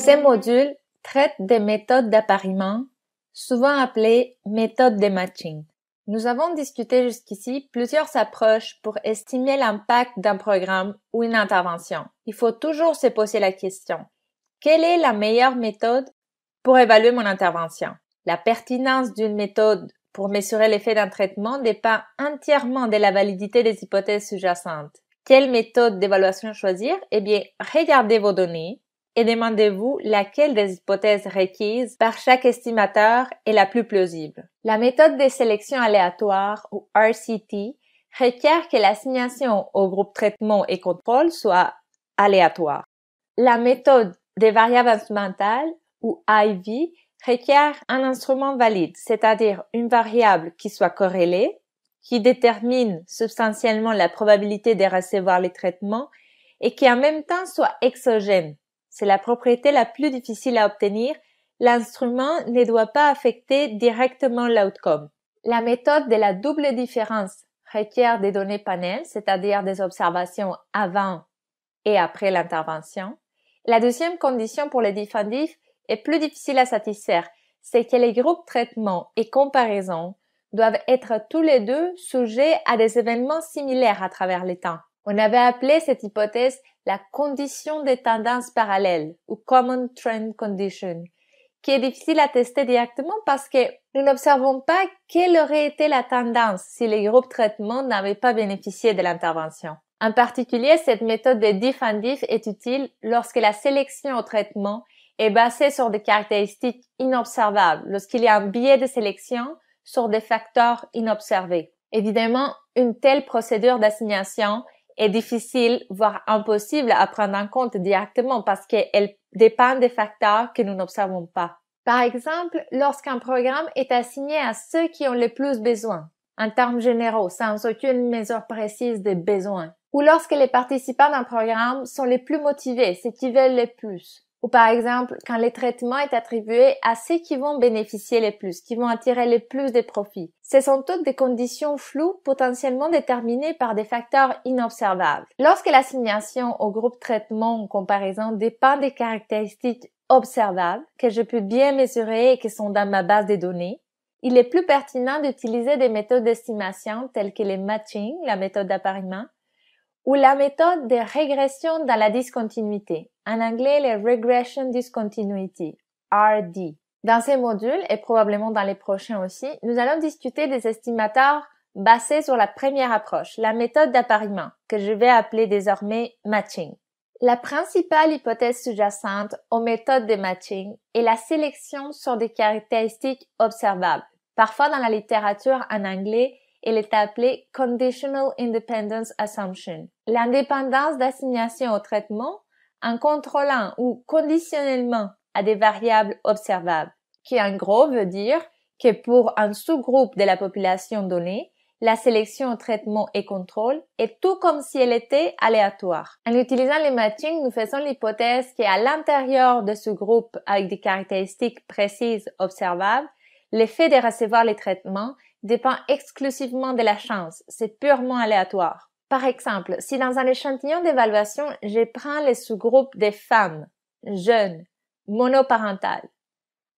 Ces modules traitent des méthodes d'appariement, souvent appelées méthodes de matching. Nous avons discuté jusqu'ici plusieurs approches pour estimer l'impact d'un programme ou une intervention. Il faut toujours se poser la question, quelle est la meilleure méthode pour évaluer mon intervention? La pertinence d'une méthode pour mesurer l'effet d'un traitement dépend entièrement de la validité des hypothèses sous-jacentes. Quelle méthode d'évaluation choisir Eh bien, regardez vos données, et demandez-vous laquelle des hypothèses requises par chaque estimateur est la plus plausible. La méthode de sélection aléatoire ou RCT requiert que l'assignation au groupe traitement et contrôle soit aléatoire. La méthode des variables instrumentales ou IV requiert un instrument valide, c'est-à-dire une variable qui soit corrélée, qui détermine substantiellement la probabilité de recevoir les traitements et qui en même temps soit exogène, c'est la propriété la plus difficile à obtenir. L'instrument ne doit pas affecter directement l'outcome. La méthode de la double différence requiert des données panel, c'est-à-dire des observations avant et après l'intervention. La deuxième condition pour les défendifs est plus difficile à satisfaire, c'est que les groupes traitement et comparaison doivent être tous les deux sujets à des événements similaires à travers le temps. On avait appelé cette hypothèse la condition des tendances parallèles ou common trend condition, qui est difficile à tester directement parce que nous n'observons pas quelle aurait été la tendance si les groupes traitement n'avaient pas bénéficié de l'intervention. En particulier, cette méthode de diff and diff est utile lorsque la sélection au traitement est basée sur des caractéristiques inobservables, lorsqu'il y a un biais de sélection sur des facteurs inobservés. Évidemment, une telle procédure d'assignation est difficile, voire impossible à prendre en compte directement parce qu'elle dépend des facteurs que nous n'observons pas. Par exemple, lorsqu'un programme est assigné à ceux qui ont le plus besoin, en termes généraux, sans aucune mesure précise des besoins, ou lorsque les participants d'un programme sont les plus motivés, ceux qui veulent le plus, ou par exemple quand le traitement est attribué à ceux qui vont bénéficier le plus, qui vont attirer le plus de profits. Ce sont toutes des conditions floues potentiellement déterminées par des facteurs inobservables. Lorsque l'assignation au groupe traitement ou comparaison dépend des caractéristiques observables que je peux bien mesurer et qui sont dans ma base de données, il est plus pertinent d'utiliser des méthodes d'estimation telles que les matching, la méthode d'appariement, ou la méthode de régression dans la discontinuité, en anglais les Regression Discontinuity, RD. Dans ces modules, et probablement dans les prochains aussi, nous allons discuter des estimateurs basés sur la première approche, la méthode d'appariement, que je vais appeler désormais matching. La principale hypothèse sous-jacente aux méthodes de matching est la sélection sur des caractéristiques observables, parfois dans la littérature en anglais elle est appelée Conditional Independence Assumption. L'indépendance d'assignation au traitement en contrôlant ou conditionnellement à des variables observables, qui en gros veut dire que pour un sous-groupe de la population donnée, la sélection au traitement et contrôle est tout comme si elle était aléatoire. En utilisant les matchings, nous faisons l'hypothèse qu'à l'intérieur de ce groupe avec des caractéristiques précises observables, l'effet de recevoir les traitements dépend exclusivement de la chance, c'est purement aléatoire. Par exemple, si dans un échantillon d'évaluation, je prends les sous-groupes des femmes, jeunes, monoparentales,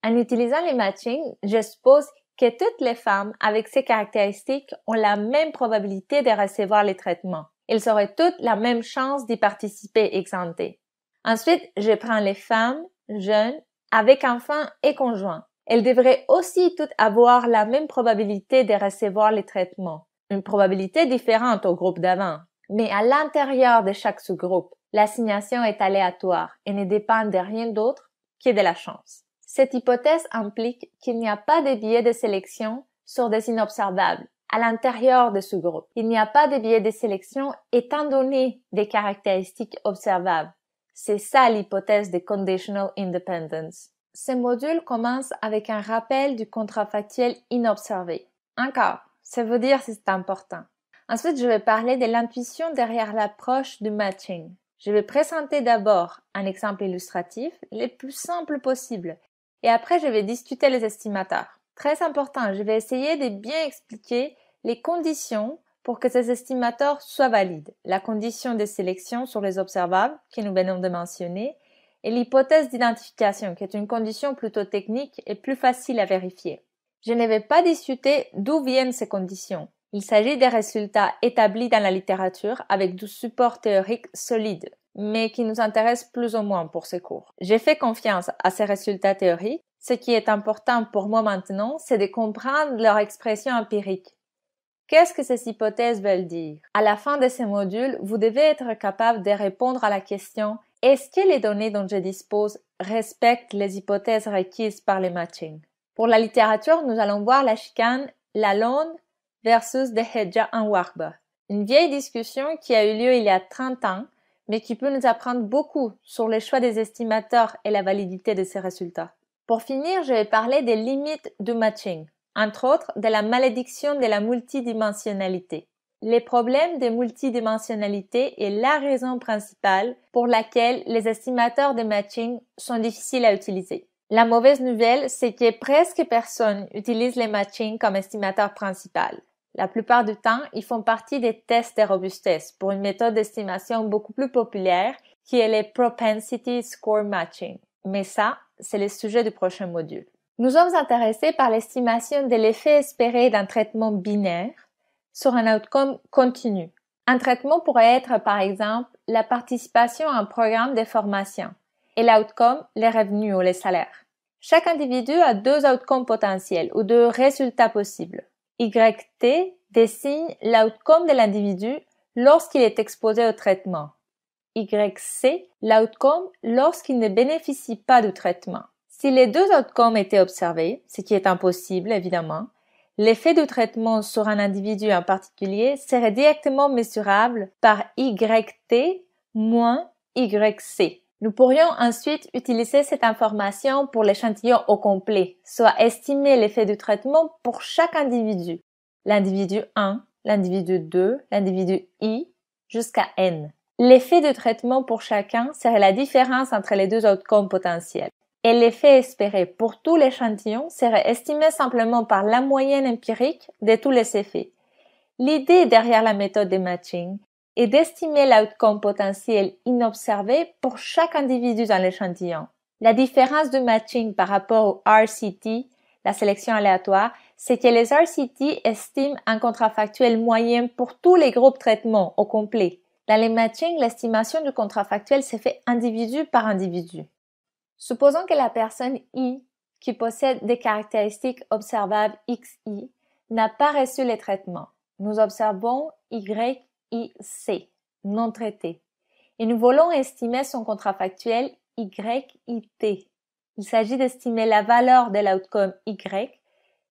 en utilisant les matchings, je suppose que toutes les femmes avec ces caractéristiques ont la même probabilité de recevoir les traitements. Elles auraient toutes la même chance d'y participer exemptées. Ensuite, je prends les femmes, jeunes, avec enfants et conjoints elles devraient aussi toutes avoir la même probabilité de recevoir les traitements, une probabilité différente au groupe d'avant. Mais à l'intérieur de chaque sous-groupe, l'assignation est aléatoire et ne dépend de rien d'autre que de la chance. Cette hypothèse implique qu'il n'y a pas de biais de sélection sur des inobservables à l'intérieur de sous groupe. Il n'y a pas de biais de sélection étant donné des caractéristiques observables. C'est ça l'hypothèse de conditional independence. Ces modules commencent avec un rappel du contrafactuel inobservé. Encore, ça veut dire si c'est important. Ensuite, je vais parler de l'intuition derrière l'approche du matching. Je vais présenter d'abord un exemple illustratif, le plus simple possible, et après je vais discuter les estimateurs. Très important, je vais essayer de bien expliquer les conditions pour que ces estimateurs soient valides. La condition de sélection sur les observables que nous venons de mentionner, et l'hypothèse d'identification, qui est une condition plutôt technique et plus facile à vérifier. Je ne vais pas discuter d'où viennent ces conditions. Il s'agit des résultats établis dans la littérature avec du support théorique solide, mais qui nous intéressent plus ou moins pour ce cours. J'ai fait confiance à ces résultats théoriques. Ce qui est important pour moi maintenant, c'est de comprendre leur expression empirique. Qu'est-ce que ces hypothèses veulent dire À la fin de ces modules, vous devez être capable de répondre à la question est-ce que les données dont je dispose respectent les hypothèses requises par le matching Pour la littérature, nous allons voir la chicane Lalonde versus Deheja en Warba. Une vieille discussion qui a eu lieu il y a 30 ans, mais qui peut nous apprendre beaucoup sur les choix des estimateurs et la validité de ces résultats. Pour finir, je vais parler des limites du matching, entre autres de la malédiction de la multidimensionnalité. Les problèmes de multidimensionnalité est la raison principale pour laquelle les estimateurs de matching sont difficiles à utiliser. La mauvaise nouvelle, c'est que presque personne utilise les matching comme estimateur principal. La plupart du temps, ils font partie des tests de robustesse pour une méthode d'estimation beaucoup plus populaire qui est le Propensity Score Matching. Mais ça, c'est le sujet du prochain module. Nous sommes intéressés par l'estimation de l'effet espéré d'un traitement binaire sur un outcome continu. Un traitement pourrait être, par exemple, la participation à un programme de formation et l'outcome, les revenus ou les salaires. Chaque individu a deux outcomes potentiels ou deux résultats possibles. YT désigne l'outcome de l'individu lorsqu'il est exposé au traitement. YC, l'outcome lorsqu'il ne bénéficie pas du traitement. Si les deux outcomes étaient observés, ce qui est impossible évidemment, L'effet du traitement sur un individu en particulier serait directement mesurable par YT moins YC. Nous pourrions ensuite utiliser cette information pour l'échantillon au complet, soit estimer l'effet du traitement pour chaque individu, l'individu 1, l'individu 2, l'individu I, jusqu'à N. L'effet de traitement pour chacun serait la différence entre les deux outcomes potentiels et l'effet espéré pour tout l'échantillon serait estimé simplement par la moyenne empirique de tous les effets. L'idée derrière la méthode de matching est d'estimer l'outcome potentiel inobservé pour chaque individu dans l'échantillon. La différence de matching par rapport au RCT, la sélection aléatoire, c'est que les RCT estiment un contrafactuel moyen pour tous les groupes traitements au complet. Dans les matching, l'estimation du contrafactuel se fait individu par individu. Supposons que la personne I, qui possède des caractéristiques observables XI, n'a pas reçu les traitements. Nous observons YIC, non traité. Et nous voulons estimer son contrafactuel YIT. Il s'agit d'estimer la valeur de l'outcome Y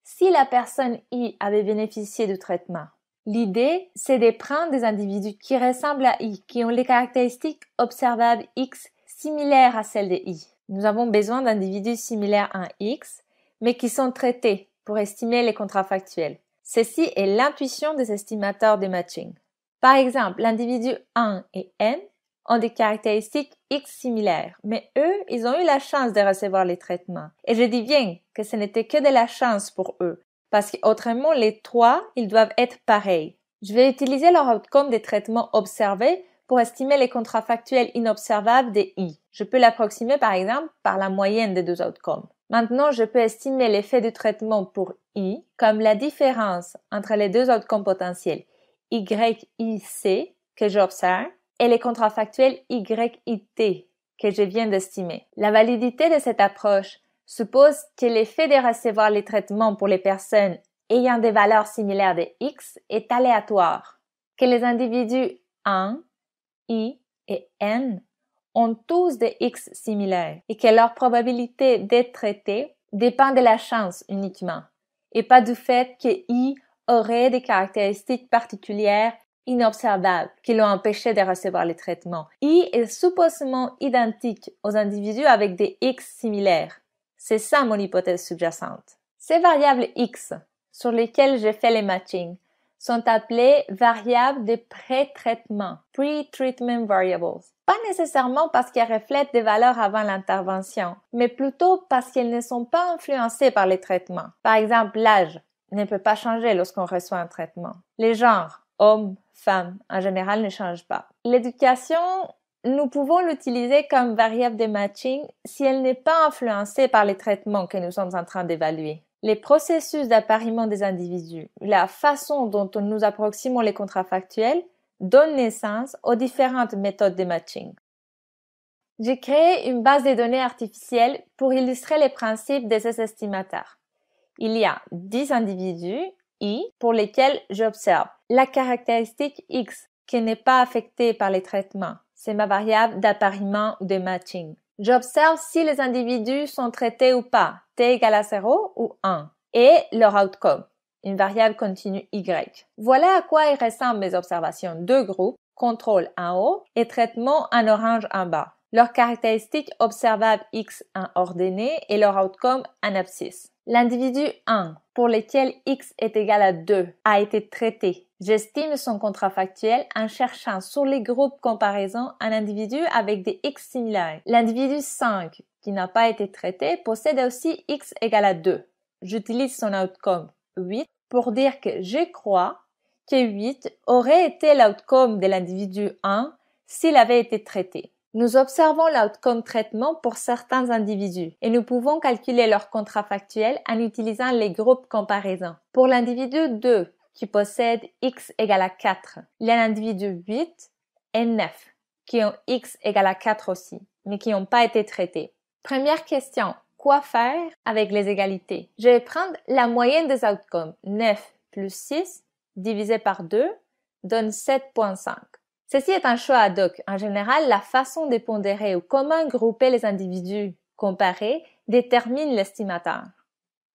si la personne I avait bénéficié du traitement. L'idée, c'est de prendre des individus qui ressemblent à I, qui ont les caractéristiques observables X similaires à celles de I. Nous avons besoin d'individus similaires à X, mais qui sont traités pour estimer les contrats factuels. Ceci est l'intuition des estimateurs de matching. Par exemple, l'individu 1 et N ont des caractéristiques X similaires, mais eux, ils ont eu la chance de recevoir les traitements. Et je dis bien que ce n'était que de la chance pour eux, parce qu'autrement, les trois, ils doivent être pareils. Je vais utiliser leur outcome des traitements observés pour estimer les factuels inobservables de i. Je peux l'approximer par exemple par la moyenne des deux outcomes. Maintenant, je peux estimer l'effet du traitement pour i comme la différence entre les deux outcomes potentiels yic que j'observe et les factuels yit que je viens d'estimer. La validité de cette approche suppose que l'effet de recevoir les traitements pour les personnes ayant des valeurs similaires de x est aléatoire, que les individus 1 I et N ont tous des X similaires et que leur probabilité d'être traités dépend de la chance uniquement et pas du fait que I aurait des caractéristiques particulières inobservables qui l'ont empêché de recevoir le traitement. I est supposément identique aux individus avec des X similaires. C'est ça mon hypothèse sous-jacente. Ces variables X sur lesquelles j'ai fait les matchings sont appelées variables de pré-traitement, pre-treatment variables. Pas nécessairement parce qu'elles reflètent des valeurs avant l'intervention, mais plutôt parce qu'elles ne sont pas influencées par les traitements. Par exemple, l'âge ne peut pas changer lorsqu'on reçoit un traitement. Les genres, hommes, femmes, en général, ne changent pas. L'éducation nous pouvons l'utiliser comme variable de matching si elle n'est pas influencée par les traitements que nous sommes en train d'évaluer les processus d'appariement des individus, la façon dont nous approximons les contrats factuels, donnent naissance aux différentes méthodes de matching. J'ai créé une base de données artificielle pour illustrer les principes de ces estimateurs. Il y a 10 individus, I, pour lesquels j'observe la caractéristique X, qui n'est pas affectée par les traitements. C'est ma variable d'appariement ou de matching. J'observe si les individus sont traités ou pas, t égale à 0 ou 1, et leur outcome, une variable continue y. Voilà à quoi ils ressemblent mes observations deux groupes, contrôle en haut et traitement en orange en bas leurs caractéristiques observables x un ordonnée et leur outcome en abscisse. L'individu 1, pour lequel x est égal à 2, a été traité. J'estime son contrafactuel en cherchant sur les groupes comparaisons un individu avec des x similaires. L'individu 5, qui n'a pas été traité, possède aussi x égal à 2. J'utilise son outcome 8 pour dire que je crois que 8 aurait été l'outcome de l'individu 1 s'il avait été traité. Nous observons l'outcome traitement pour certains individus et nous pouvons calculer leur contrat factuel en utilisant les groupes comparaisons. Pour l'individu 2, qui possède x égale à 4, il y a l'individu 8 et 9, qui ont x égale à 4 aussi, mais qui n'ont pas été traités. Première question, quoi faire avec les égalités Je vais prendre la moyenne des outcomes. 9 plus 6 divisé par 2 donne 7.5. Ceci est un choix ad hoc. En général, la façon de pondérer ou comment grouper les individus comparés détermine l'estimateur.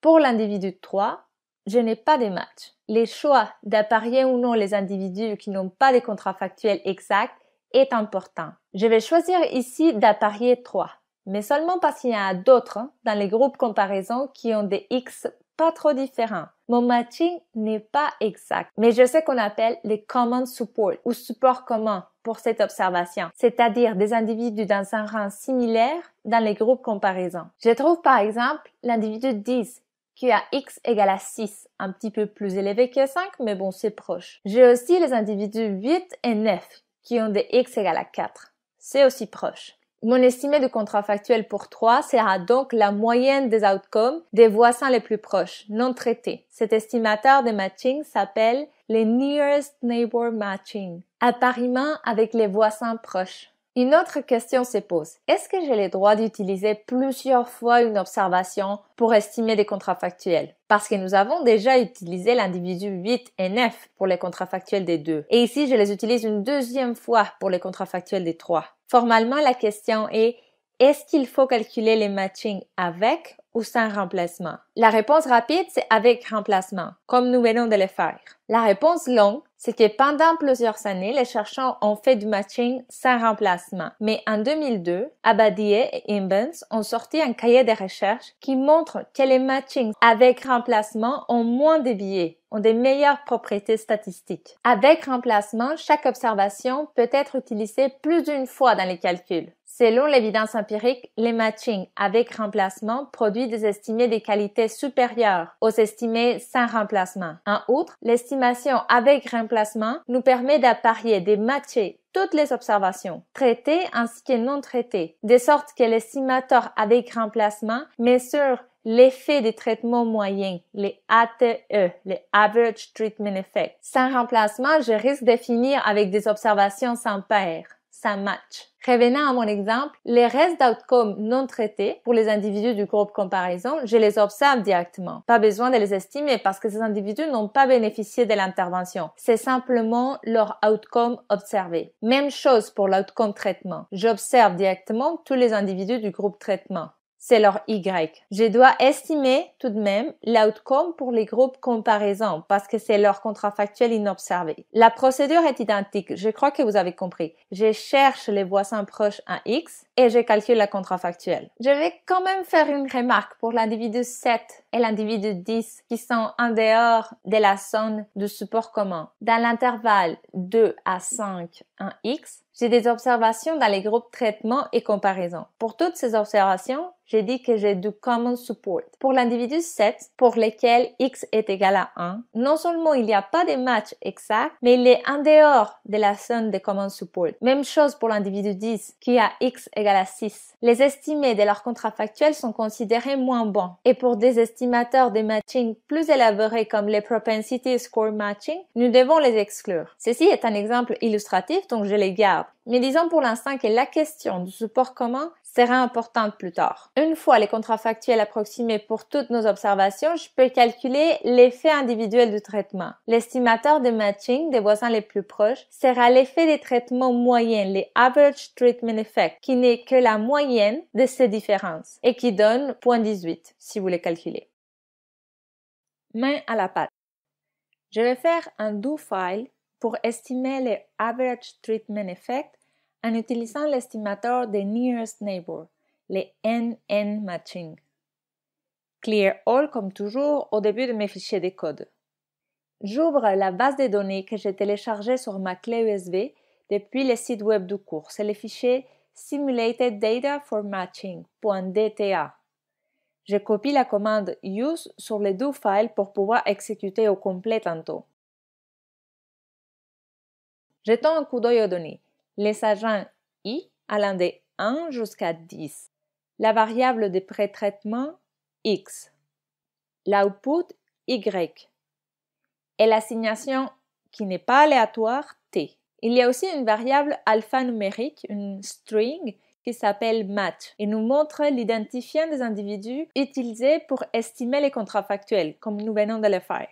Pour l'individu 3, je n'ai pas de match. Les choix d'apparier ou non les individus qui n'ont pas de contrat factuel exact est important. Je vais choisir ici d'apparier 3, mais seulement parce qu'il y en a d'autres dans les groupes comparaison qui ont des X pas trop différent. Mon matching n'est pas exact, mais je sais qu'on appelle les common support ou support commun pour cette observation, c'est-à-dire des individus dans un rang similaire dans les groupes comparaisons. Je trouve par exemple l'individu 10 qui a x égale à 6, un petit peu plus élevé que 5, mais bon, c'est proche. J'ai aussi les individus 8 et 9 qui ont des x égal à 4. C'est aussi proche. Mon estimé de contrat factuel pour 3 sera donc la moyenne des outcomes des voisins les plus proches, non traités. Cet estimateur de matching s'appelle le Nearest Neighbor Matching, appariement avec les voisins proches. Une autre question se pose. Est-ce que j'ai le droit d'utiliser plusieurs fois une observation pour estimer des factuels Parce que nous avons déjà utilisé l'individu 8 et 9 pour les factuels des deux. Et ici, je les utilise une deuxième fois pour les contrats factuels des trois. Formalement, la question est est-ce qu'il faut calculer les matchings avec ou sans remplacement? La réponse rapide, c'est avec remplacement, comme nous venons de le faire. La réponse longue, c'est que pendant plusieurs années, les chercheurs ont fait du matching sans remplacement. Mais en 2002, Abadie et Imbens ont sorti un cahier de recherche qui montre que les matchings avec remplacement ont moins de biais ont des meilleures propriétés statistiques. Avec remplacement, chaque observation peut être utilisée plus d'une fois dans les calculs. Selon l'évidence empirique, les matchings avec remplacement produisent des estimés des qualités supérieures aux estimés sans remplacement. En outre, l'estimation avec remplacement nous permet d'apparier, de matcher toutes les observations, traitées ainsi que non traitées, de sorte que l'estimateur avec remplacement mesure l'effet des traitements moyens, les ATE, les Average Treatment Effect. Sans remplacement, je risque de finir avec des observations sans pair match. Revenant à mon exemple, les restes d'outcomes non traités pour les individus du groupe comparaison, je les observe directement. Pas besoin de les estimer parce que ces individus n'ont pas bénéficié de l'intervention. C'est simplement leur outcome observé. Même chose pour l'outcome traitement. J'observe directement tous les individus du groupe traitement c'est leur Y. Je dois estimer tout de même l'outcome pour les groupes comparaison parce que c'est leur contrafactuel inobservé. La procédure est identique, je crois que vous avez compris. Je cherche les voisins proches à X et je calcule la contrafactuelle. Je vais quand même faire une remarque pour l'individu 7 et l'individu 10 qui sont en dehors de la zone de support commun. Dans l'intervalle 2 à 5 en X, j'ai des observations dans les groupes traitement et comparaison. Pour toutes ces observations, j'ai dit que j'ai du common support. Pour l'individu 7, pour lequel x est égal à 1, non seulement il n'y a pas de match exact, mais il est en dehors de la zone de common support. Même chose pour l'individu 10, qui a x égal à 6. Les estimés de leurs contrafactuels sont considérés moins bons. Et pour des estimateurs de matching plus élaborés comme les propensity score matching, nous devons les exclure. Ceci est un exemple illustratif, donc je les garde. Mais disons pour l'instant que la question du support commun sera importante plus tard. Une fois les contrats factuels approximés pour toutes nos observations, je peux calculer l'effet individuel du traitement. L'estimateur de matching des voisins les plus proches sera l'effet des traitements moyens, les average treatment effect, qui n'est que la moyenne de ces différences et qui donne 0.18 si vous les calculez. Main à la pâte. Je vais faire un do file pour estimer les average treatment effect en utilisant l'estimateur de Nearest Neighbor, le NN Matching. Clear All comme toujours au début de mes fichiers de code. J'ouvre la base de données que j'ai téléchargée sur ma clé USB depuis le site web du cours. C'est le fichier Simulated Data for Je copie la commande use sur les deux files pour pouvoir exécuter au complet tantôt. Jetons un coup d'œil aux données les agents I allant de 1 jusqu'à 10. La variable de pré-traitement X. L'output Y. Et l'assignation qui n'est pas aléatoire T. Il y a aussi une variable alphanumérique, une string, qui s'appelle match et nous montre l'identifiant des individus utilisés pour estimer les contrats factuels, comme nous venons de le faire.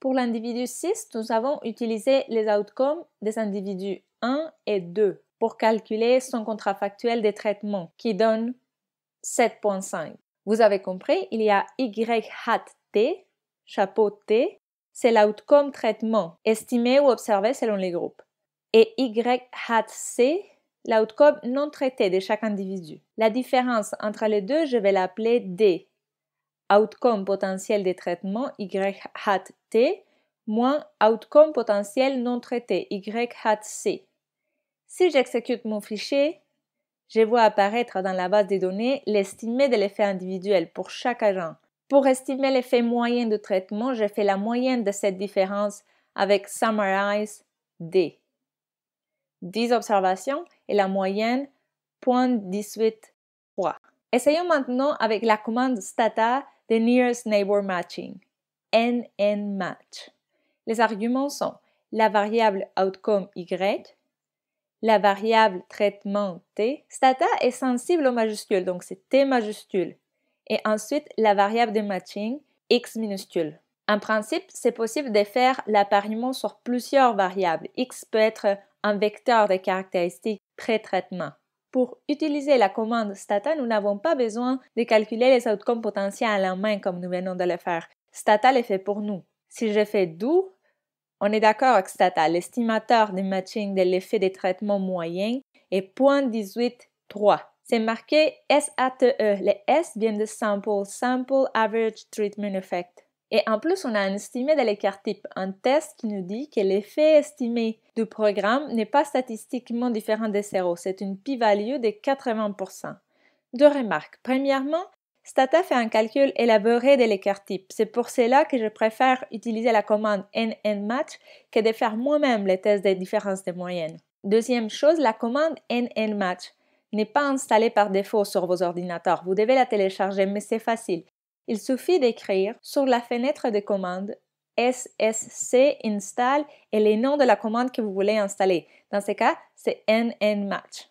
Pour l'individu 6, nous avons utilisé les outcomes des individus 1 et 2 pour calculer son factuel des traitements qui donne 7.5. Vous avez compris, il y a Y hat T, chapeau T, c'est l'outcome traitement estimé ou observé selon les groupes. Et Y hat C, l'outcome non traité de chaque individu. La différence entre les deux, je vais l'appeler D outcome potentiel des traitement, Y hat T moins outcome potentiel non traité Y hat C. Si j'exécute mon fichier, je vois apparaître dans la base des données l'estimé de l'effet individuel pour chaque agent. Pour estimer l'effet moyen de traitement, je fais la moyenne de cette différence avec Summarize D. 10 observations et la moyenne 0.183. Essayons maintenant avec la commande stata The Nearest Neighbor Matching, NN Match. Les arguments sont la variable outcome Y, la variable traitement T. Stata est sensible aux majuscules, donc c'est T majuscule. Et ensuite, la variable de matching, X minuscule. En principe, c'est possible de faire l'appariement sur plusieurs variables. X peut être un vecteur de caractéristiques pré-traitement. Pour utiliser la commande Stata, nous n'avons pas besoin de calculer les outcomes potentiels à la main comme nous venons de le faire. Stata le fait pour nous. Si je fais do, on est d'accord avec Stata, l'estimateur de matching de l'effet des traitements moyen est 0.183. C'est marqué SATE. Les S e. viennent de sample, sample average treatment effect. Et en plus, on a un estimé de l'écart type, un test qui nous dit que l'effet estimé du programme n'est pas statistiquement différent de zéro, c'est une p-value de 80%. Deux remarques. Premièrement, Stata fait un calcul élaboré de l'écart type. C'est pour cela que je préfère utiliser la commande NNMatch que de faire moi-même le test des différences de moyenne. Deuxième chose, la commande NNMatch n'est pas installée par défaut sur vos ordinateurs. Vous devez la télécharger, mais c'est facile il suffit d'écrire sur la fenêtre de commande SSC install et les noms de la commande que vous voulez installer. Dans ce cas, c'est NNMatch.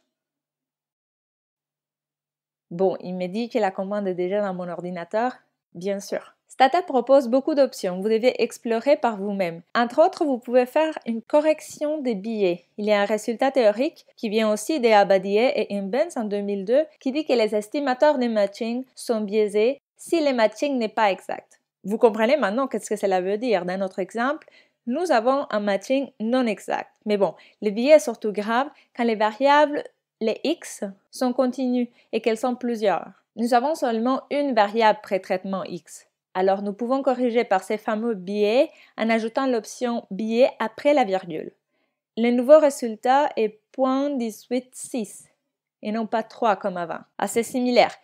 Bon, il me dit que la commande est déjà dans mon ordinateur, bien sûr. Stata propose beaucoup d'options, vous devez explorer par vous-même. Entre autres, vous pouvez faire une correction des billets. Il y a un résultat théorique qui vient aussi des Abadie et Imbens en 2002 qui dit que les estimateurs de matching sont biaisés si le matching n'est pas exact. Vous comprenez maintenant qu'est-ce que cela veut dire. Dans notre exemple, nous avons un matching non exact. Mais bon, le biais est surtout grave quand les variables, les x, sont continues et qu'elles sont plusieurs. Nous avons seulement une variable pré-traitement x. Alors nous pouvons corriger par ces fameux biais en ajoutant l'option biais après la virgule. Le nouveau résultat est 0.186 et non pas 3 comme avant. Assez similaire,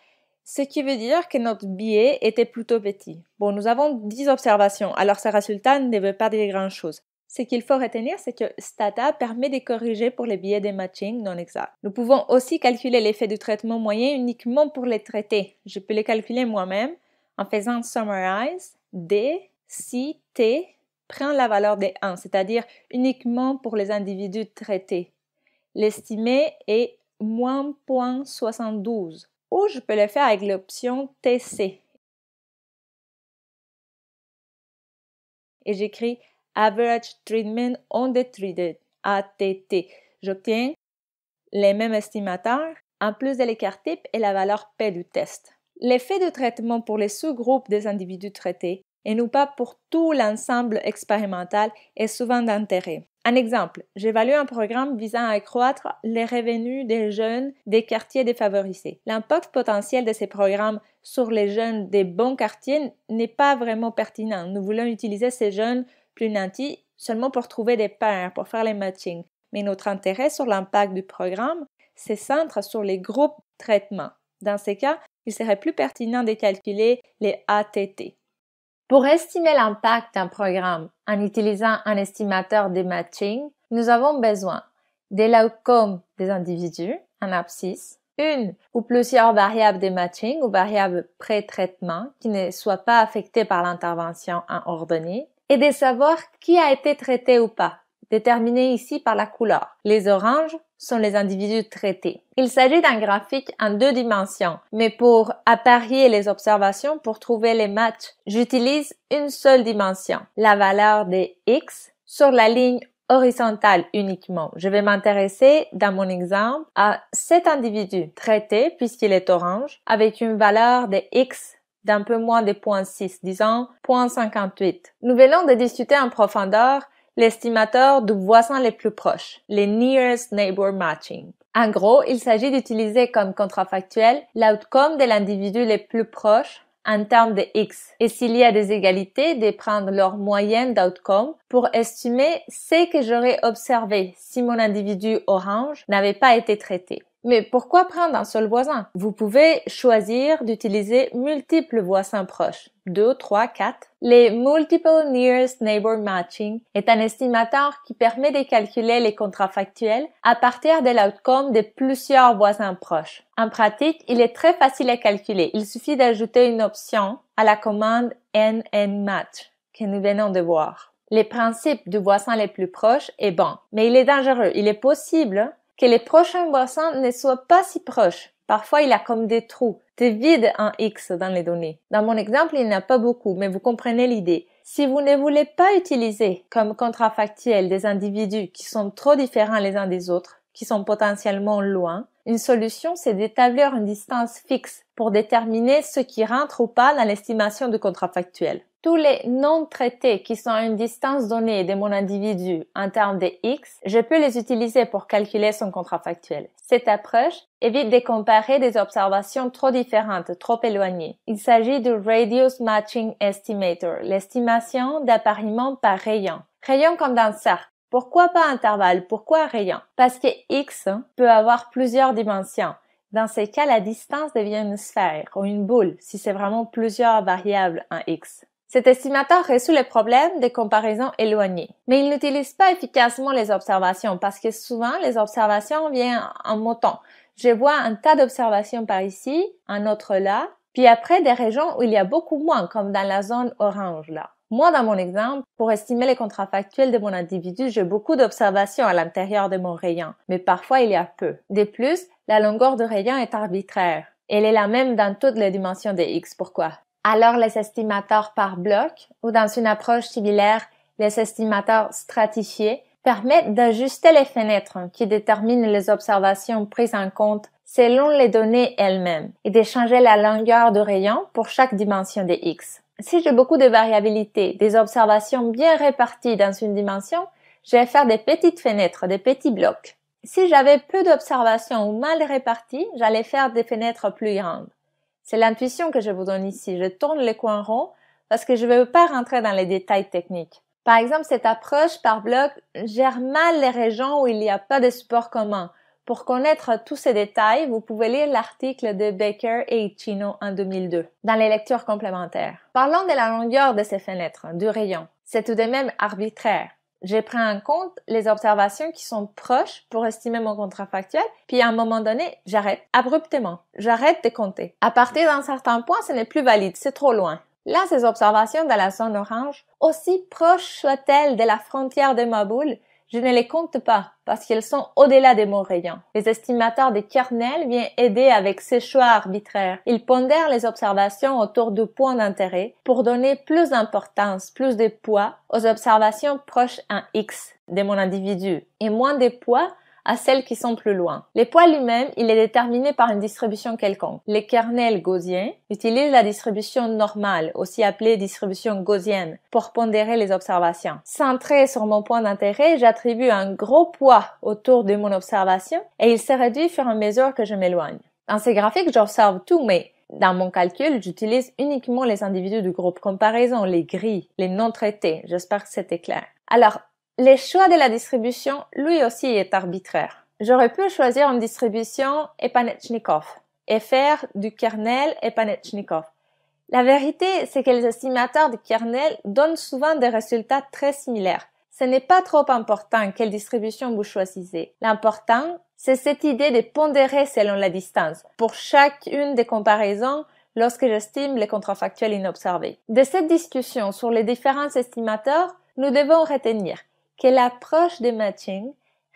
ce qui veut dire que notre billet était plutôt petit. Bon, nous avons 10 observations, alors ce résultat ne veut pas dire grand-chose. Ce qu'il faut retenir, c'est que Stata permet de corriger pour les billets de matching non exacts. Nous pouvons aussi calculer l'effet du traitement moyen uniquement pour les traités. Je peux les calculer moi-même en faisant summarize D si T prend la valeur des 1, c'est-à-dire uniquement pour les individus traités. L'estimé est moins 0.72 ou je peux le faire avec l'option TC. Et j'écris Average Treatment on the Treated, ATT. J'obtiens les mêmes estimateurs, en plus de l'écart type et la valeur P du test. L'effet de traitement pour les sous-groupes des individus traités et non pas pour tout l'ensemble expérimental est souvent d'intérêt. Un exemple, j'évalue un programme visant à accroître les revenus des jeunes des quartiers défavorisés. L'impact potentiel de ces programmes sur les jeunes des bons quartiers n'est pas vraiment pertinent. Nous voulons utiliser ces jeunes plus nantis seulement pour trouver des pairs, pour faire les matchings. Mais notre intérêt sur l'impact du programme se centre sur les groupes traitements. Dans ces cas, il serait plus pertinent de calculer les ATT, pour estimer l'impact d'un programme en utilisant un estimateur de matching, nous avons besoin des l'outcome des individus, un abscisse, une ou plusieurs variables de matching ou variables pré-traitement qui ne soient pas affectées par l'intervention en ordonnée et de savoir qui a été traité ou pas, déterminé ici par la couleur. Les oranges sont les individus traités. Il s'agit d'un graphique en deux dimensions, mais pour apparier les observations pour trouver les matchs, j'utilise une seule dimension, la valeur des x sur la ligne horizontale uniquement. Je vais m'intéresser dans mon exemple à cet individu traité puisqu'il est orange avec une valeur de x d'un peu moins de 0.6, disons 0.58. Nous venons de discuter en profondeur l'estimateur du voisin le plus proche, les Nearest Neighbor Matching. En gros, il s'agit d'utiliser comme contrefactuel l'outcome de l'individu le plus proche en termes de X. Et s'il y a des égalités, de prendre leur moyenne d'outcome pour estimer ce que j'aurais observé si mon individu orange n'avait pas été traité. Mais pourquoi prendre un seul voisin Vous pouvez choisir d'utiliser multiples voisins proches, 2, 3, 4. Les Multiple Nearest Neighbor Matching est un estimateur qui permet de calculer les contrafactuels à partir de l'outcome de plusieurs voisins proches. En pratique, il est très facile à calculer. Il suffit d'ajouter une option à la commande NNMATCH Match que nous venons de voir. Les principes du voisin le plus proche est bon, mais il est dangereux. Il est possible que les prochains boissons ne soient pas si proches. Parfois, il y a comme des trous, des vides en X dans les données. Dans mon exemple, il n'y en a pas beaucoup, mais vous comprenez l'idée. Si vous ne voulez pas utiliser comme contrafactuel des individus qui sont trop différents les uns des autres, qui sont potentiellement loin, une solution, c'est d'établir une distance fixe pour déterminer ce qui rentre ou pas dans l'estimation du contrafactuel tous les non traités qui sont à une distance donnée de mon individu en termes de X, je peux les utiliser pour calculer son contrafactuel. Cette approche évite de comparer des observations trop différentes, trop éloignées. Il s'agit du Radius Matching Estimator, l'estimation d'appariement par rayon. Rayon comme dans cercle. Pourquoi pas intervalle? Pourquoi rayon? Parce que X peut avoir plusieurs dimensions. Dans ces cas, la distance devient une sphère ou une boule si c'est vraiment plusieurs variables en X. Cet estimateur résout le problème des comparaisons éloignées. Mais il n'utilise pas efficacement les observations parce que souvent les observations viennent en montant. Je vois un tas d'observations par ici, un autre là, puis après des régions où il y a beaucoup moins, comme dans la zone orange là. Moi, dans mon exemple, pour estimer les contrats factuels de mon individu, j'ai beaucoup d'observations à l'intérieur de mon rayon, mais parfois il y a peu. De plus, la longueur du rayon est arbitraire. Elle est la même dans toutes les dimensions des X. Pourquoi alors les estimateurs par bloc ou dans une approche similaire, les estimateurs stratifiés permettent d'ajuster les fenêtres qui déterminent les observations prises en compte selon les données elles-mêmes et de changer la longueur de rayon pour chaque dimension des X. Si j'ai beaucoup de variabilité, des observations bien réparties dans une dimension, je vais faire des petites fenêtres, des petits blocs. Si j'avais peu d'observations ou mal réparties, j'allais faire des fenêtres plus grandes. C'est l'intuition que je vous donne ici. Je tourne les coins ronds parce que je ne veux pas rentrer dans les détails techniques. Par exemple, cette approche par bloc gère mal les régions où il n'y a pas de support commun. Pour connaître tous ces détails, vous pouvez lire l'article de Baker et Chino en 2002 dans les lectures complémentaires. Parlons de la longueur de ces fenêtres, du rayon. C'est tout de même arbitraire. J'ai pris en compte les observations qui sont proches pour estimer mon contrat factuel, puis à un moment donné, j'arrête abruptement. J'arrête de compter. À partir d'un certain point, ce n'est plus valide, c'est trop loin. Là, ces observations dans la zone orange, aussi proches soient-elles de la frontière de ma je ne les compte pas parce qu'elles sont au-delà de mon rayon. Les estimateurs des kernel viennent aider avec ces choix arbitraires. Ils pondèrent les observations autour du point d'intérêt pour donner plus d'importance, plus de poids aux observations proches à X de mon individu et moins de poids à celles qui sont plus loin. Les poids lui-même, il est déterminé par une distribution quelconque. Les kernels gaussiens utilisent la distribution normale, aussi appelée distribution gaussienne, pour pondérer les observations. Centré sur mon point d'intérêt, j'attribue un gros poids autour de mon observation et il se réduit sur fur et mesure que je m'éloigne. Dans ces graphiques, j'observe tout, mais dans mon calcul, j'utilise uniquement les individus du groupe comparaison, les gris, les non traités. J'espère que c'était clair. Alors, le choix de la distribution, lui aussi, est arbitraire. J'aurais pu choisir une distribution Epanechnikov et faire du kernel Epanechnikov. La vérité, c'est que les estimateurs de kernel donnent souvent des résultats très similaires. Ce n'est pas trop important quelle distribution vous choisissez. L'important, c'est cette idée de pondérer selon la distance. Pour chacune des comparaisons, lorsque j'estime les contrefactuels inobservés. De cette discussion sur les différents estimateurs, nous devons retenir que l'approche de matching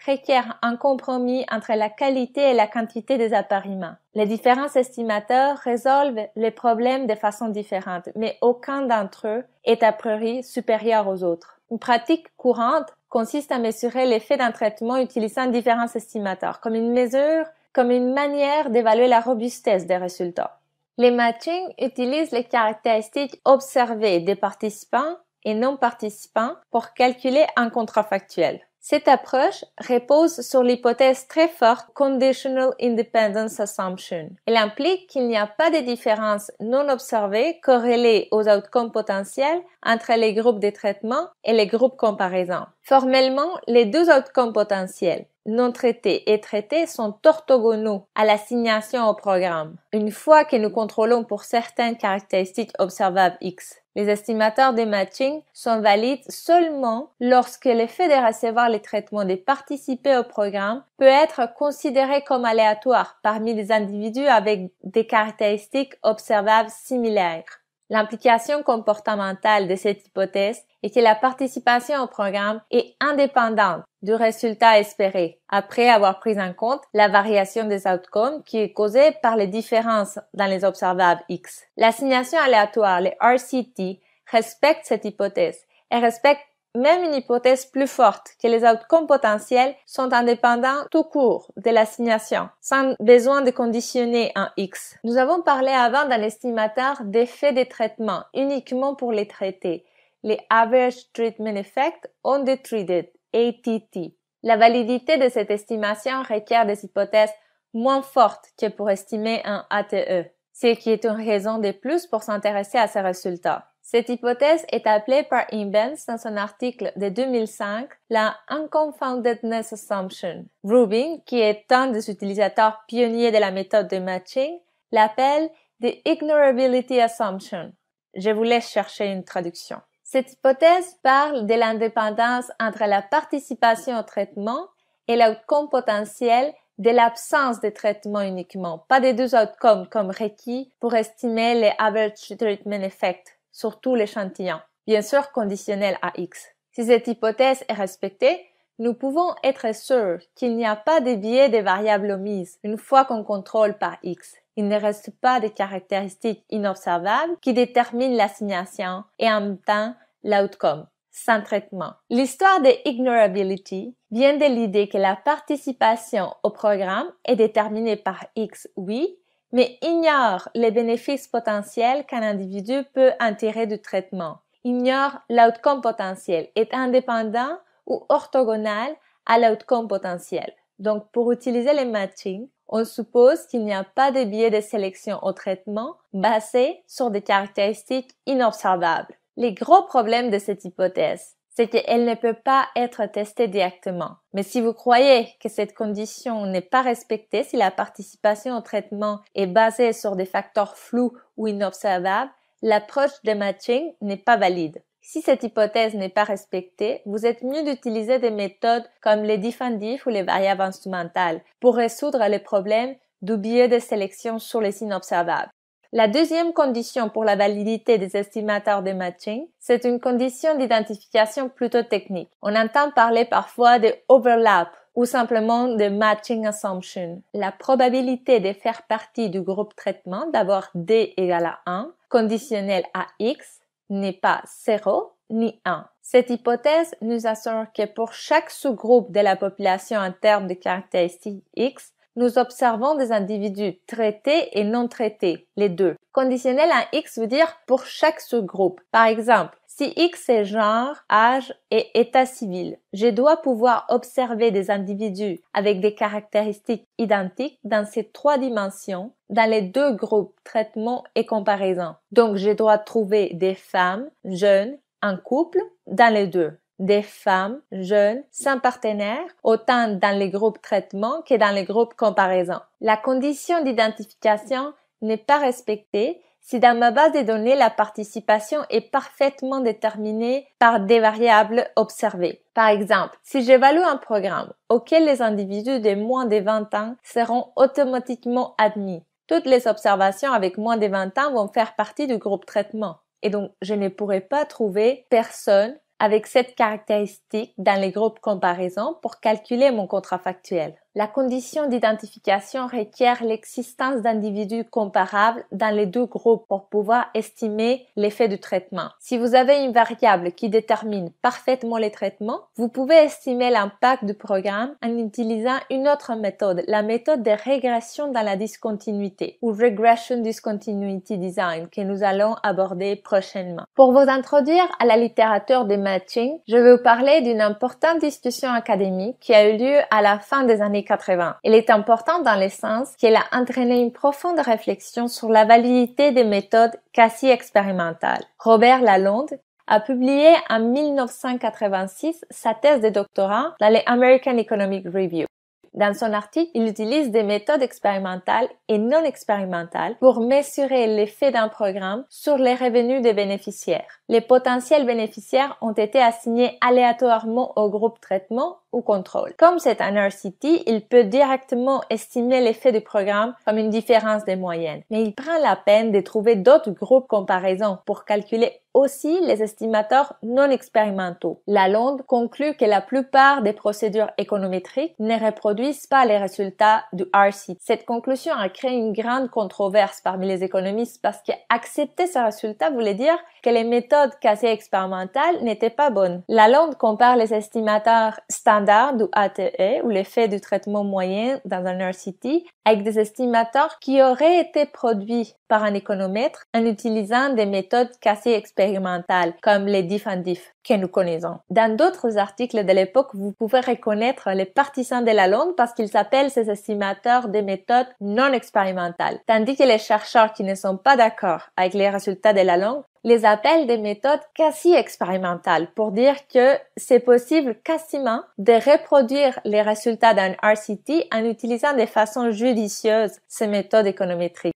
requiert un compromis entre la qualité et la quantité des appariements. Les différents estimateurs résolvent les problèmes de façon différente, mais aucun d'entre eux est a priori supérieur aux autres. Une pratique courante consiste à mesurer l'effet d'un traitement utilisant différents estimateurs, comme une mesure, comme une manière d'évaluer la robustesse des résultats. Les matchings utilisent les caractéristiques observées des participants et non participants pour calculer un contrafactuel. Cette approche repose sur l'hypothèse très forte Conditional Independence Assumption. Elle implique qu'il n'y a pas de différence non observée corrélée aux outcomes potentiels entre les groupes de traitement et les groupes comparaisons. Formellement, les deux outcomes potentiels, non traités et traités sont orthogonaux à l'assignation au programme. Une fois que nous contrôlons pour certaines caractéristiques observables X, les estimateurs de matching sont valides seulement lorsque l'effet de recevoir les traitements des participants au programme peut être considéré comme aléatoire parmi les individus avec des caractéristiques observables similaires. L'implication comportementale de cette hypothèse est que la participation au programme est indépendante du résultat espéré, après avoir pris en compte la variation des outcomes qui est causée par les différences dans les observables X. L'assignation aléatoire, les RCT, respecte cette hypothèse et respecte même une hypothèse plus forte que les outcomes potentiels sont indépendants tout court de l'assignation, sans besoin de conditionner un X. Nous avons parlé avant d'un estimateur d'effet des traitements uniquement pour les traités, les Average Treatment Effect on the Treated, ATT. La validité de cette estimation requiert des hypothèses moins fortes que pour estimer un ATE, ce qui est une raison de plus pour s'intéresser à ces résultats. Cette hypothèse est appelée par Imbens dans son article de 2005 la Unconfoundedness Assumption. Rubin, qui est un des utilisateurs pionniers de la méthode de matching, l'appelle The Ignorability Assumption. Je vous laisse chercher une traduction. Cette hypothèse parle de l'indépendance entre la participation au traitement et l'outcome potentiel de l'absence de traitement uniquement, pas des deux outcomes comme requis pour estimer les average treatment effect sur tout l'échantillon, bien sûr conditionnel à X. Si cette hypothèse est respectée, nous pouvons être sûrs qu'il n'y a pas de biais des variables omises une fois qu'on contrôle par X. Il ne reste pas de caractéristiques inobservables qui déterminent l'assignation et en même temps l'outcome sans traitement. L'histoire de ignorability vient de l'idée que la participation au programme est déterminée par X oui mais ignore les bénéfices potentiels qu'un individu peut intérêt du traitement, ignore l'outcome potentiel, est indépendant ou orthogonal à l'outcome potentiel. Donc, pour utiliser les matchings, on suppose qu'il n'y a pas de biais de sélection au traitement basé sur des caractéristiques inobservables. Les gros problèmes de cette hypothèse, c'est qu'elle ne peut pas être testée directement. Mais si vous croyez que cette condition n'est pas respectée, si la participation au traitement est basée sur des facteurs flous ou inobservables, l'approche de matching n'est pas valide. Si cette hypothèse n'est pas respectée, vous êtes mieux d'utiliser des méthodes comme les diffendifs ou les variables instrumentales pour résoudre les problèmes du biais de sélection sur les inobservables. La deuxième condition pour la validité des estimateurs de matching, c'est une condition d'identification plutôt technique. On entend parler parfois de overlap ou simplement de matching assumption. La probabilité de faire partie du groupe traitement d'avoir D égale à 1, conditionnel à X, n'est pas 0 ni 1. Cette hypothèse nous assure que pour chaque sous-groupe de la population en termes de caractéristiques X, nous observons des individus traités et non traités, les deux. Conditionnel à X veut dire pour chaque sous-groupe. Par exemple, si X est genre, âge et état civil, je dois pouvoir observer des individus avec des caractéristiques identiques dans ces trois dimensions, dans les deux groupes traitement et comparaison. Donc, je dois trouver des femmes jeunes en couple dans les deux des femmes jeunes sans partenaire, autant dans les groupes traitement que dans les groupes comparaison. La condition d'identification n'est pas respectée si dans ma base de données la participation est parfaitement déterminée par des variables observées. Par exemple, si j'évalue un programme auquel les individus de moins de 20 ans seront automatiquement admis, toutes les observations avec moins de 20 ans vont faire partie du groupe traitement. Et donc, je ne pourrai pas trouver personne avec cette caractéristique dans les groupes comparaison pour calculer mon contrat factuel. La condition d'identification requiert l'existence d'individus comparables dans les deux groupes pour pouvoir estimer l'effet du traitement. Si vous avez une variable qui détermine parfaitement les traitements, vous pouvez estimer l'impact du programme en utilisant une autre méthode, la méthode de régression dans la discontinuité ou Regression Discontinuity Design que nous allons aborder prochainement. Pour vous introduire à la littérature des matching, je vais vous parler d'une importante discussion académique qui a eu lieu à la fin des années il Elle est important dans le sens qu'elle a entraîné une profonde réflexion sur la validité des méthodes quasi expérimentales. Robert Lalonde, a publié en 1986 sa thèse de doctorat dans les American Economic Review. Dans son article, il utilise des méthodes expérimentales et non expérimentales pour mesurer l'effet d'un programme sur les revenus des bénéficiaires. Les potentiels bénéficiaires ont été assignés aléatoirement au groupe traitement contrôle. Comme c'est un RCT, il peut directement estimer l'effet du programme comme une différence des moyennes, mais il prend la peine de trouver d'autres groupes comparaisons pour calculer aussi les estimateurs non expérimentaux. La Londe conclut que la plupart des procédures économétriques ne reproduisent pas les résultats du RCT. Cette conclusion a créé une grande controverse parmi les économistes parce qu'accepter ce résultat voulait dire que les méthodes cassées expérimentales n'étaient pas bonnes. La londe compare les estimateurs standards e ou ATE ou l'effet du traitement moyen dans un RCT avec des estimateurs qui auraient été produits par un économètre en utilisant des méthodes cassées expérimentales comme les diff-and-diff que nous connaissons. Dans d'autres articles de l'époque, vous pouvez reconnaître les partisans de la londe parce qu'ils appellent ces estimateurs des méthodes non expérimentales, tandis que les chercheurs qui ne sont pas d'accord avec les résultats de la Londe les appelle des méthodes quasi expérimentales pour dire que c'est possible quasiment de reproduire les résultats d'un RCT en utilisant de façon judicieuse ces méthodes économétriques.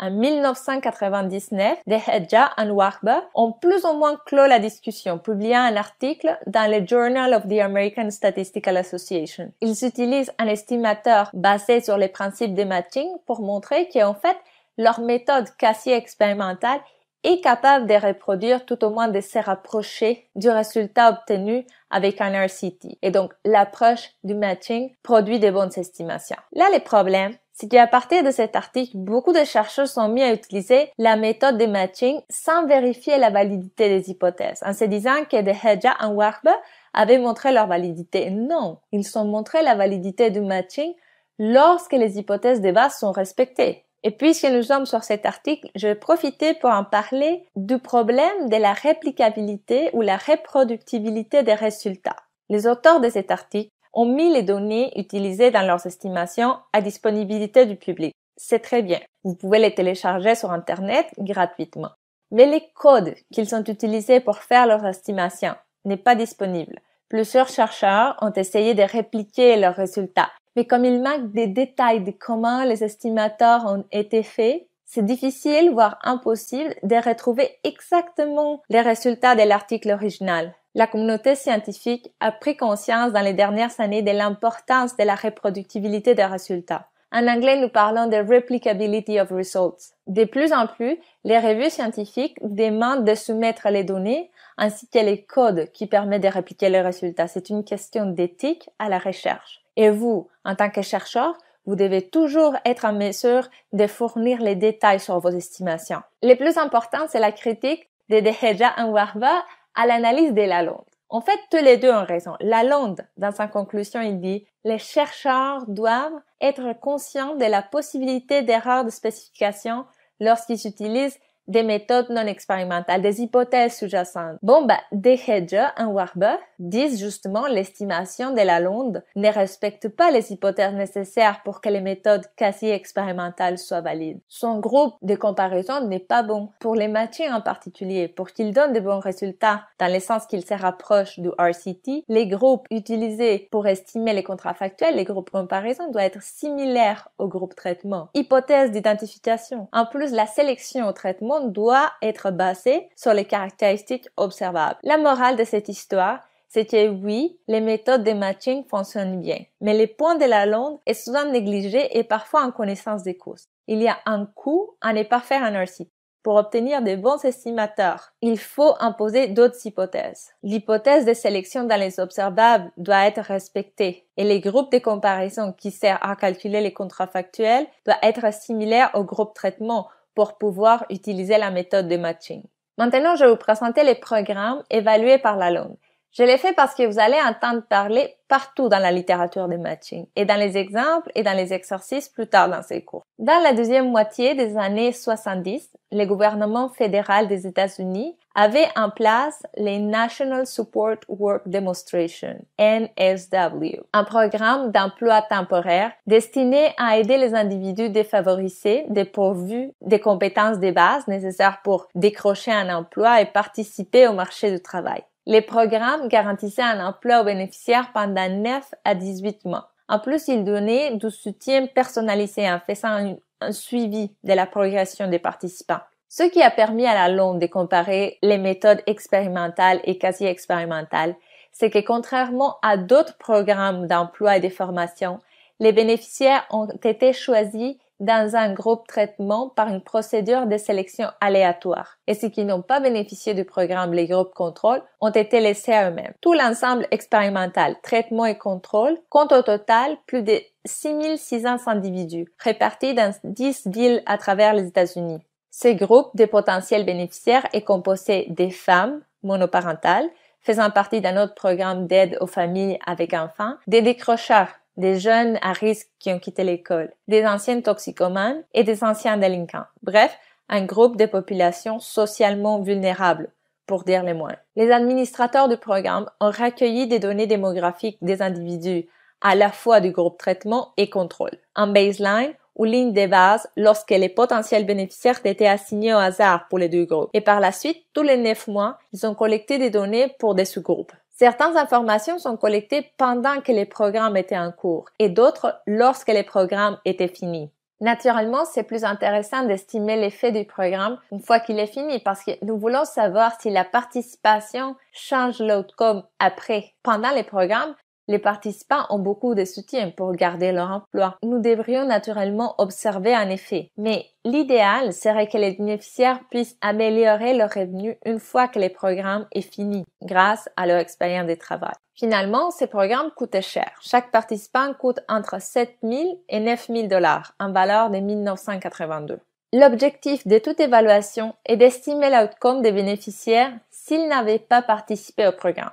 En 1999, De Hedja et Warber ont plus ou moins clos la discussion, publiant un article dans le Journal of the American Statistical Association. Ils utilisent un estimateur basé sur les principes de matching pour montrer qu'en fait, leur méthode quasi expérimentale est capable de reproduire, tout au moins de se rapprocher du résultat obtenu avec un RCT. Et donc, l'approche du matching produit de bonnes estimations. Là, le problème, c'est qu'à partir de cet article, beaucoup de chercheurs sont mis à utiliser la méthode de matching sans vérifier la validité des hypothèses, en se disant que de Hedja et Warbe avaient montré leur validité. Non, ils ont montré la validité du matching lorsque les hypothèses de base sont respectées. Et puisque nous sommes sur cet article, je vais profiter pour en parler du problème de la réplicabilité ou la reproductibilité des résultats. Les auteurs de cet article ont mis les données utilisées dans leurs estimations à disponibilité du public. C'est très bien. Vous pouvez les télécharger sur Internet gratuitement. Mais les codes qu'ils ont utilisés pour faire leurs estimations n'est pas disponible. Plusieurs chercheurs ont essayé de répliquer leurs résultats mais comme il manque des détails de comment les estimateurs ont été faits, c'est difficile, voire impossible, de retrouver exactement les résultats de l'article original. La communauté scientifique a pris conscience dans les dernières années de l'importance de la reproductibilité des résultats. En anglais, nous parlons de replicability of results. De plus en plus, les revues scientifiques demandent de soumettre les données ainsi que les codes qui permettent de répliquer les résultats. C'est une question d'éthique à la recherche. Et vous, en tant que chercheur, vous devez toujours être en mesure de fournir les détails sur vos estimations. Le plus important, c'est la critique de Deheja Anwarba à l'analyse de Lalonde. En fait, tous les deux ont raison. Lalonde, dans sa conclusion, il dit les chercheurs doivent être conscients de la possibilité d'erreurs de spécification lorsqu'ils utilisent des méthodes non expérimentales, des hypothèses sous-jacentes. Bon, bah, des hedges, en Warburg disent justement l'estimation de la londe ne respecte pas les hypothèses nécessaires pour que les méthodes quasi expérimentales soient valides. Son groupe de comparaison n'est pas bon pour les maths en particulier. Pour qu'ils donnent de bons résultats dans le sens qu'ils se rapprochent du RCT, les groupes utilisés pour estimer les contrats factuels, les groupes comparaison doivent être similaires au groupe traitement. Hypothèse d'identification. En plus, la sélection au traitement doit être basé sur les caractéristiques observables. La morale de cette histoire, c'est que oui, les méthodes de matching fonctionnent bien, mais le point de la longue est souvent négligé et parfois en connaissance des causes. Il y a un coût à ne pas faire un RCP. Pour obtenir de bons estimateurs, il faut imposer d'autres hypothèses. L'hypothèse de sélection dans les observables doit être respectée et les groupes de comparaison qui servent à calculer les contrafactuels doit être similaires au groupe traitement pour pouvoir utiliser la méthode de matching. Maintenant, je vais vous présenter les programmes évalués par la langue. Je l'ai fait parce que vous allez entendre parler partout dans la littérature des matching et dans les exemples et dans les exercices plus tard dans ces cours. Dans la deuxième moitié des années 70, le gouvernement fédéral des États-Unis avait en place les National Support Work Demonstration, NSW, un programme d'emploi temporaire destiné à aider les individus défavorisés dépourvus des compétences de base nécessaires pour décrocher un emploi et participer au marché du travail. Les programmes garantissaient un emploi aux bénéficiaires pendant 9 à 18 mois. En plus, ils donnaient du soutien personnalisé en faisant un, un suivi de la progression des participants. Ce qui a permis à la longue de comparer les méthodes expérimentales et quasi-expérimentales, c'est que contrairement à d'autres programmes d'emploi et de formation, les bénéficiaires ont été choisis dans un groupe traitement par une procédure de sélection aléatoire et ceux qui n'ont pas bénéficié du programme Les groupes contrôle ont été laissés à eux-mêmes. Tout l'ensemble expérimental, traitement et contrôle compte au total plus de 6600 individus répartis dans 10 villes à travers les États-Unis. Ce groupe de potentiels bénéficiaires est composé des femmes monoparentales faisant partie d'un autre programme d'aide aux familles avec enfants, des décrocheurs des jeunes à risque qui ont quitté l'école, des anciens toxicomanes et des anciens délinquants. Bref, un groupe de populations socialement vulnérables, pour dire le moins. Les administrateurs du programme ont recueilli des données démographiques des individus, à la fois du groupe traitement et contrôle. En baseline, ou ligne de base lorsque les potentiels bénéficiaires étaient assignés au hasard pour les deux groupes. Et par la suite, tous les neuf mois, ils ont collecté des données pour des sous-groupes. Certaines informations sont collectées pendant que les programmes étaient en cours et d'autres lorsque les programmes étaient finis. Naturellement, c'est plus intéressant d'estimer l'effet du programme une fois qu'il est fini parce que nous voulons savoir si la participation change l'outcome après. Pendant les programmes, les participants ont beaucoup de soutien pour garder leur emploi. Nous devrions naturellement observer un effet. Mais l'idéal serait que les bénéficiaires puissent améliorer leurs revenus une fois que le programme est fini, grâce à leur expérience de travail. Finalement, ces programmes coûtaient cher. Chaque participant coûte entre 7 000 et 9 000 dollars, en valeur de 1982. L'objectif de toute évaluation est d'estimer l'outcome des bénéficiaires s'ils n'avaient pas participé au programme.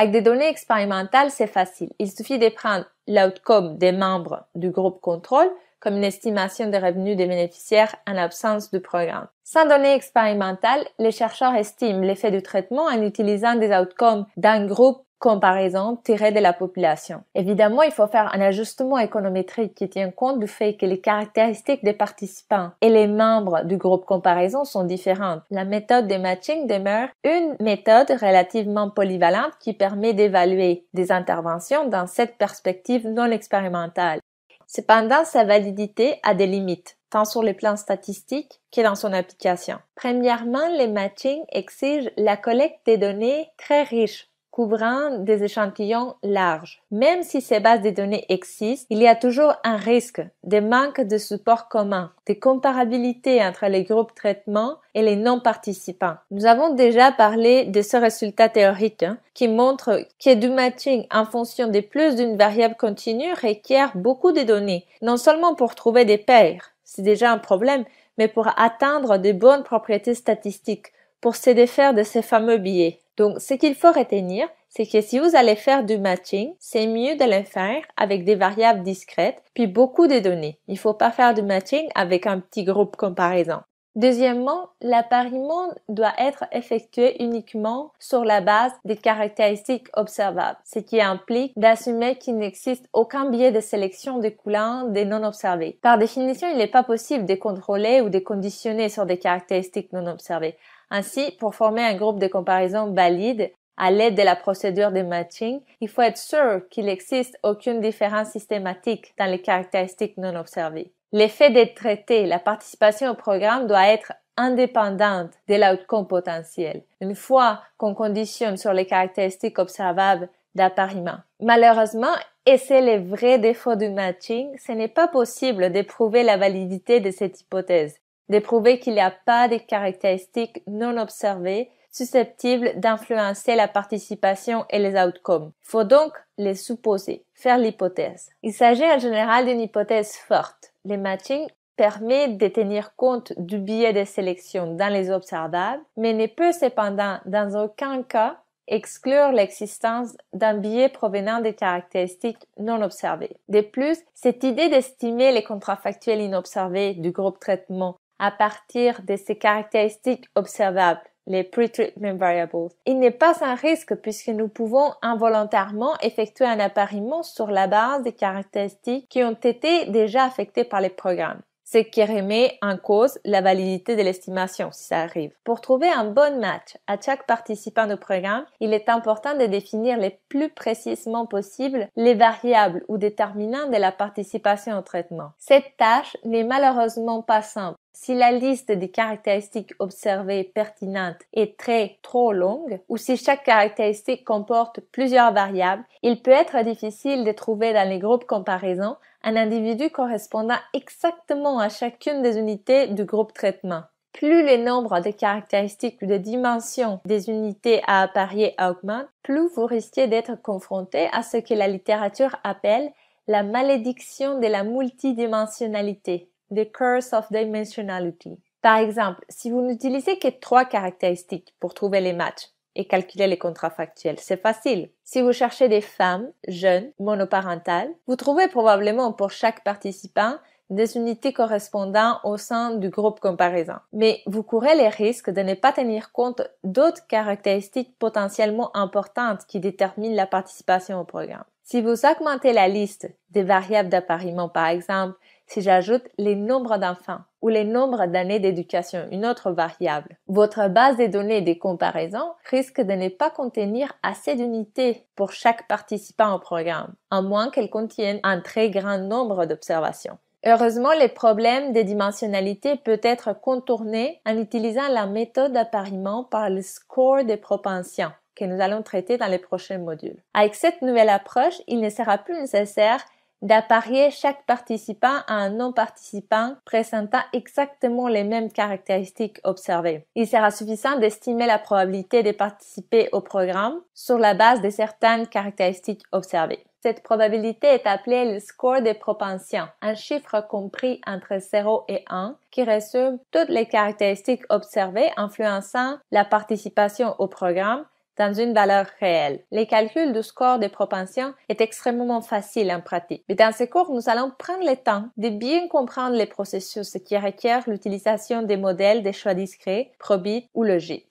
Avec des données expérimentales, c'est facile. Il suffit de prendre l'outcome des membres du groupe contrôle comme une estimation des revenus des bénéficiaires en l'absence du programme. Sans données expérimentales, les chercheurs estiment l'effet du traitement en utilisant des outcomes d'un groupe comparaison tirée de la population. Évidemment, il faut faire un ajustement économétrique qui tient compte du fait que les caractéristiques des participants et les membres du groupe comparaison sont différentes. La méthode de matching demeure une méthode relativement polyvalente qui permet d'évaluer des interventions dans cette perspective non expérimentale. Cependant, sa validité a des limites tant sur le plan statistique que dans son application. Premièrement, les matching exigent la collecte des données très riches couvrant des échantillons larges. Même si ces bases de données existent, il y a toujours un risque de manque de support commun, de comparabilité entre les groupes traitements et les non-participants. Nous avons déjà parlé de ce résultat théorique hein, qui montre que du matching en fonction de plus d'une variable continue requiert beaucoup de données, non seulement pour trouver des paires, c'est déjà un problème, mais pour atteindre de bonnes propriétés statistiques, pour se défaire de ces fameux biais. Donc, ce qu'il faut retenir, c'est que si vous allez faire du matching, c'est mieux de le faire avec des variables discrètes, puis beaucoup de données. Il ne faut pas faire du matching avec un petit groupe comparaison. Deuxièmement, l'appariement doit être effectué uniquement sur la base des caractéristiques observables, ce qui implique d'assumer qu'il n'existe aucun biais de sélection des coulants des non observés. Par définition, il n'est pas possible de contrôler ou de conditionner sur des caractéristiques non observées. Ainsi, pour former un groupe de comparaison valide à l'aide de la procédure de matching, il faut être sûr qu'il n'existe aucune différence systématique dans les caractéristiques non observées. L'effet d'être traité, la participation au programme doit être indépendante de l'outcome potentiel, une fois qu'on conditionne sur les caractéristiques observables d'appariement. Malheureusement, et c'est le vrai défaut du matching, ce n'est pas possible d'éprouver la validité de cette hypothèse, de prouver qu'il n'y a pas de caractéristiques non observées susceptibles d'influencer la participation et les outcomes. Faut donc les supposer, faire l'hypothèse. Il s'agit en général d'une hypothèse forte. Le matching permet de tenir compte du biais de sélection dans les observables, mais ne peut cependant dans aucun cas exclure l'existence d'un biais provenant des caractéristiques non observées. De plus, cette idée d'estimer les contrafactuels inobservés du groupe traitement à partir de ces caractéristiques observables, les pre-treatment variables. Il n'est pas un risque puisque nous pouvons involontairement effectuer un appariement sur la base des caractéristiques qui ont été déjà affectées par les programmes ce qui remet en cause la validité de l'estimation si ça arrive. Pour trouver un bon match à chaque participant du programme, il est important de définir le plus précisément possible les variables ou déterminants de la participation au traitement. Cette tâche n'est malheureusement pas simple. Si la liste des caractéristiques observées pertinentes est très trop longue ou si chaque caractéristique comporte plusieurs variables, il peut être difficile de trouver dans les groupes comparaisons un individu correspondant exactement à chacune des unités du groupe traitement. Plus le nombre de caractéristiques ou de dimensions des unités à apparier augmente, plus vous risquez d'être confronté à ce que la littérature appelle la malédiction de la multidimensionnalité, the curse of dimensionality. Par exemple, si vous n'utilisez que trois caractéristiques pour trouver les matchs, et calculer les contrats factuels. C'est facile. Si vous cherchez des femmes jeunes, monoparentales, vous trouvez probablement pour chaque participant des unités correspondant au sein du groupe comparaison. Mais vous courez les risques de ne pas tenir compte d'autres caractéristiques potentiellement importantes qui déterminent la participation au programme. Si vous augmentez la liste des variables d'appariement, par exemple, si j'ajoute les nombres d'enfants ou les nombres d'années d'éducation, une autre variable, votre base des données des comparaisons risque de ne pas contenir assez d'unités pour chaque participant au programme, à moins qu'elle contienne un très grand nombre d'observations. Heureusement, les problèmes des dimensionnalités peut être contournés en utilisant la méthode d'appariement par le score des propensions que nous allons traiter dans les prochains modules. Avec cette nouvelle approche, il ne sera plus nécessaire d'apparier chaque participant à un non-participant présentant exactement les mêmes caractéristiques observées. Il sera suffisant d'estimer la probabilité de participer au programme sur la base de certaines caractéristiques observées. Cette probabilité est appelée le score des propensions, un chiffre compris entre 0 et 1 qui résume toutes les caractéristiques observées influençant la participation au programme dans une valeur réelle. Les calculs du score de propension est extrêmement facile en pratique. Mais dans ce cours, nous allons prendre le temps de bien comprendre les processus qui requièrent l'utilisation des modèles des choix discrets, probit ou logit.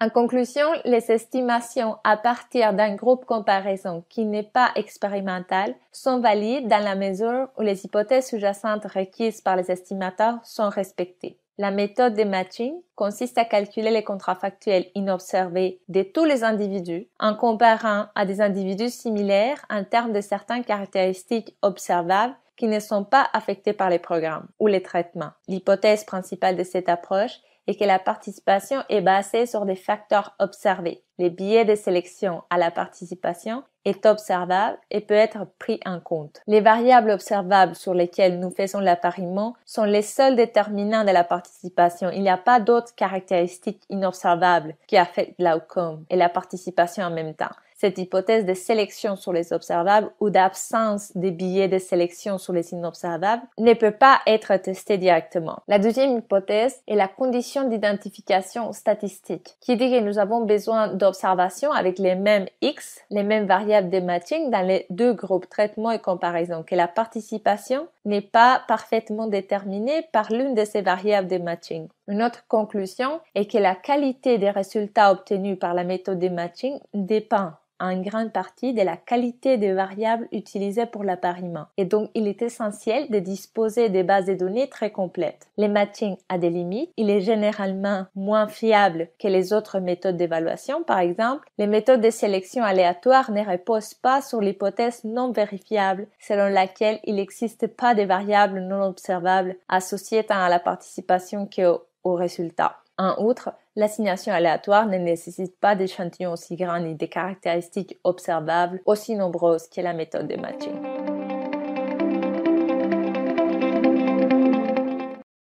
En conclusion, les estimations à partir d'un groupe comparaison qui n'est pas expérimental sont valides dans la mesure où les hypothèses sous-jacentes requises par les estimateurs sont respectées. La méthode de matching consiste à calculer les contrats factuels inobservés de tous les individus en comparant à des individus similaires en termes de certaines caractéristiques observables qui ne sont pas affectées par les programmes ou les traitements. L'hypothèse principale de cette approche est que la participation est basée sur des facteurs observés, les biais de sélection à la participation est observable et peut être pris en compte. Les variables observables sur lesquelles nous faisons l'appariement sont les seuls déterminants de la participation. Il n'y a pas d'autres caractéristiques inobservables qui affectent l'outcome et la participation en même temps cette hypothèse de sélection sur les observables ou d'absence des billets de sélection sur les inobservables ne peut pas être testée directement. La deuxième hypothèse est la condition d'identification statistique, qui dit que nous avons besoin d'observations avec les mêmes X, les mêmes variables de matching dans les deux groupes traitement et comparaison, que la participation n'est pas parfaitement déterminée par l'une de ces variables de matching. Une autre conclusion est que la qualité des résultats obtenus par la méthode de matching dépend en grande partie de la qualité des variables utilisées pour l'appariement, et donc il est essentiel de disposer des bases de données très complètes. Les matching a des limites, il est généralement moins fiable que les autres méthodes d'évaluation, par exemple. Les méthodes de sélection aléatoire ne reposent pas sur l'hypothèse non vérifiable selon laquelle il n'existe pas de variables non observables associées tant à la participation qu'au résultat. En outre, l'assignation aléatoire ne nécessite pas d'échantillons aussi grands ni des caractéristiques observables aussi nombreuses que la méthode de matching.